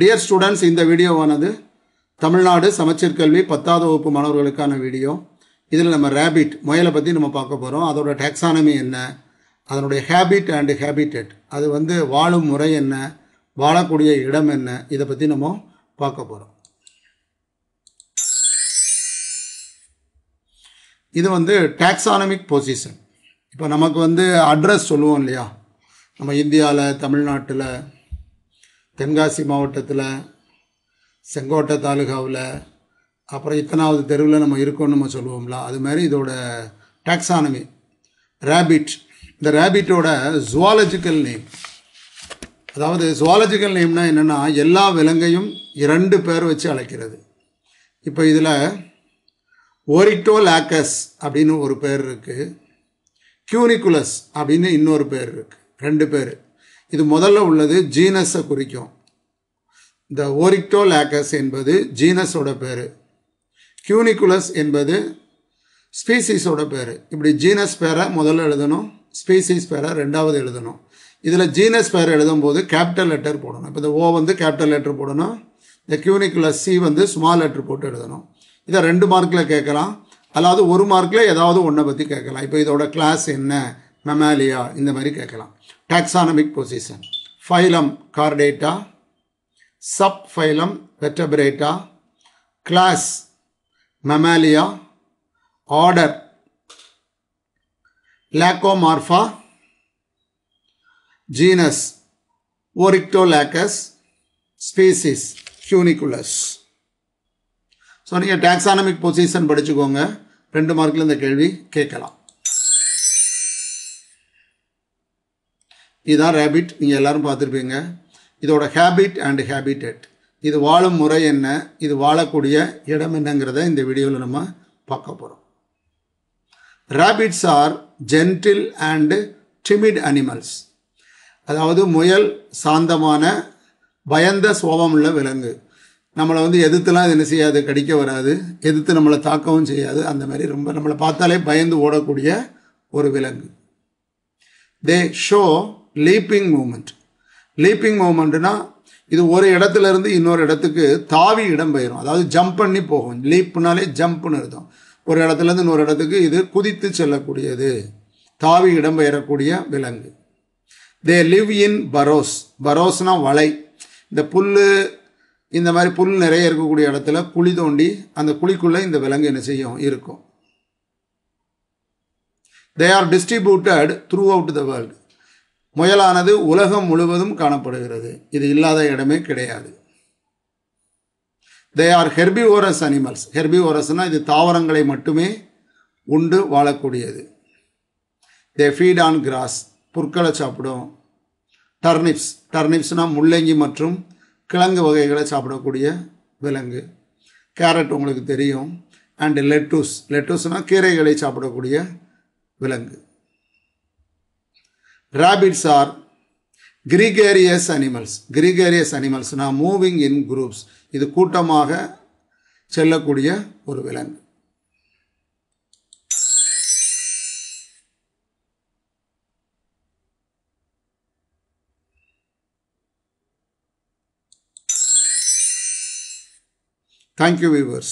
Dear uh, students இந்த வீடியோவானது தமிழ்நாடு சமச்சீர் கல்வி பத்தாவது வகுப்பு மாணவர்களுக்கான வீடியோ இதில் நம்ம ரேபிட் முயலை பற்றி நம்ம பார்க்க போகிறோம் அதோட டேக்ஸானமி என்ன அதனுடைய ஹேபிட் அண்டு ஹேபிட்டட் அது வந்து வாழும் முறை என்ன வாழக்கூடிய இடம் என்ன இதை பற்றி நம்ம பார்க்க போகிறோம் இது வந்து டேக்ஸானமிக் பொசிஷன் இப்போ நமக்கு வந்து அட்ரஸ் சொல்லுவோம் இல்லையா நம்ம இந்தியாவில் தமிழ்நாட்டில் தென்காசி மாவட்டத்தில் செங்கோட்டை தாலுகாவில் அப்புறம் இத்தனாவது தெருவில் நம்ம இருக்கோம்னு நம்ம சொல்லுவோம்ல அது மாதிரி இதோட டாக்ஸானமி ரேபிட் இந்த ரேபிட்டோட ஜுவாலஜிக்கல் நேம் அதாவது ஜுவாலஜிக்கல் நேம்னா என்னென்னா எல்லா விலங்கையும் இரண்டு பேர் வச்சு அழைக்கிறது இப்போ இதில் ஓரிட்டோ லேக்கஸ் அப்படின்னு ஒரு பேர் இருக்குது கியூனிகுலஸ் அப்படின்னு இன்னொரு பேர் இருக்குது ரெண்டு பேர் இது முதல்ல உள்ளது ஜீனஸை குறிக்கும் இந்த ஓரிக்டோலாக்கஸ் என்பது ஜீனஸோட பேர் கியூனிகுலஸ் என்பது ஸ்பீசிஸோட பேர் இப்படி ஜீனஸ் பேரை முதல்ல எழுதணும் ஸ்பீசிஸ் பேரை ரெண்டாவது எழுதணும் இதில் ஜீனஸ் பேர் எழுதும்போது கேபிட்டல் லெட்டர் போடணும் இப்போ இந்த ஓ வந்து கேபிட்டல் லெட்டர் போடணும் இந்த கியூனிகுலஸ் சி வந்து ஸ்மால் லெட்டர் போட்டு எழுதணும் இதை ரெண்டு மார்க்கில் கேட்கலாம் அதாவது ஒரு மார்க்கில் ஏதாவது ஒன்றை பற்றி கேட்கலாம் இப்போ இதோட கிளாஸ் என்ன மெமாலியா இந்த மாதிரி கேட்கலாம் taxonomic position phylum Chordata subphylum Vertebrata class Mammalia order Lagomorpha genus Oryctolagus species cuniculus so நீங்கள் டாக்ஸானமிக் பொசிஷன் படிச்சுக்கோங்க ரெண்டு மார்க்கில் இந்த கேள்வி கேட்கலாம் இதுதான் ரேபிட் நீங்கள் எல்லோரும் பார்த்துருப்பீங்க இதோட ஹேபிட் அண்ட் ஹேபிட்டட் இது வாழும் முறை என்ன இது வாழக்கூடிய இடம் என்னங்கிறத இந்த வீடியோவில் நம்ம பார்க்க போகிறோம் rabbits are gentle and timid animals அதாவது முயல் சாந்தமான பயந்த சோபமுள்ள உள்ள விலங்கு நம்மளை வந்து எதிர்த்துலாம் அது என்ன செய்யாது கடிக்க வராது எதிர்த்து நம்மளை தாக்கவும் செய்யாது அந்த மாதிரி ரொம்ப நம்மளை பார்த்தாலே பயந்து ஓடக்கூடிய ஒரு விலங்கு they show leaping movement leaping மூமெண்ட்னா இது ஒரு இடத்துல இருந்து இன்னொரு இடத்துக்கு தாவி இடம் பெயரும் அதாவது ஜம்ப் பண்ணி போகும் லீப்புனாலே ஜம்ப்னு இருக்கும் ஒரு இடத்துலேருந்து இன்னொரு இடத்துக்கு இது குதித்து செல்லக்கூடியது தாவி இடம்பெயரக்கூடிய விலங்கு தே லிவ் இன் பரோஸ் பரோஸ்னா வலை இந்த புல் இந்த மாதிரி புல் நிறைய இருக்கக்கூடிய இடத்துல குழி தோண்டி அந்த குழிக்குள்ளே இந்த விலங்கு என்ன செய்யும் இருக்கும் they are distributed throughout the world முயலானது உலகம் முழுவதும் காணப்படுகிறது இது இல்லாத இடமே கிடையாது தே ஆர் ஹெர்பி ஓரஸ் அனிமல்ஸ் ஹெர்பி ஓரஸ்னால் இது தாவரங்களை மட்டுமே உண்டு வாழக்கூடியது தே ஃபீட் ஆன் கிராஸ் புற்களை சாப்பிடும் டர்னிப்ஸ் டர்னிப்ஸ்னால் முள்ளங்கி மற்றும் கிழங்கு வகைகளை சாப்பிடக்கூடிய விலங்கு கேரட் உங்களுக்கு தெரியும் அண்டு லெட்டூஸ் லெட்டூஸ்னால் கீரைகளை சாப்பிடக்கூடிய விலங்கு rabbits are gregarious animals gregarious அனிமல்ஸ்னால் மூவிங் இன் குரூப்ஸ் இது கூட்டமாக செல்லக்கூடிய ஒரு விலங்கு you, viewers.